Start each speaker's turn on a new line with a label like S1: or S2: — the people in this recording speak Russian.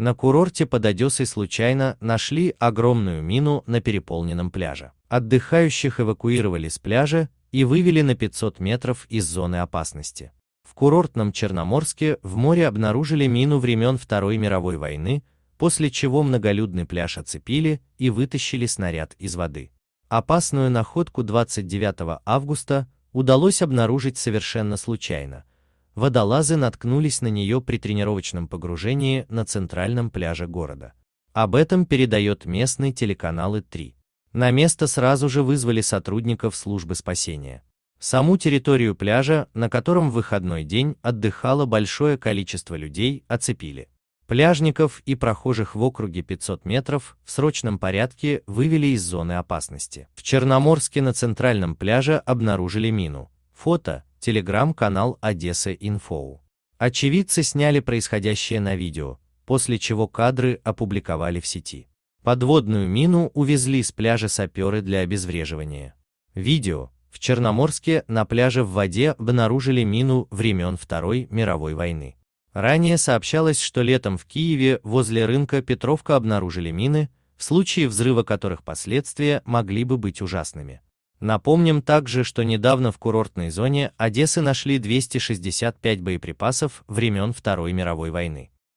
S1: На курорте под Одессой случайно нашли огромную мину на переполненном пляже. Отдыхающих эвакуировали с пляжа и вывели на 500 метров из зоны опасности. В курортном Черноморске в море обнаружили мину времен Второй мировой войны, после чего многолюдный пляж оцепили и вытащили снаряд из воды. Опасную находку 29 августа удалось обнаружить совершенно случайно – водолазы наткнулись на нее при тренировочном погружении на центральном пляже города. Об этом передает местный телеканал И3. На место сразу же вызвали сотрудников службы спасения. Саму территорию пляжа, на котором в выходной день отдыхало большое количество людей, оцепили. Пляжников и прохожих в округе 500 метров в срочном порядке вывели из зоны опасности. В Черноморске на центральном пляже обнаружили мину. Фото телеграм-канал Одесса Инфоу. Очевидцы сняли происходящее на видео, после чего кадры опубликовали в сети. Подводную мину увезли с пляжа саперы для обезвреживания. Видео. В Черноморске на пляже в воде обнаружили мину времен Второй мировой войны. Ранее сообщалось, что летом в Киеве возле рынка Петровка обнаружили мины, в случае взрыва которых последствия могли бы быть ужасными. Напомним также, что недавно в курортной зоне Одессы нашли 265 боеприпасов времен Второй мировой войны.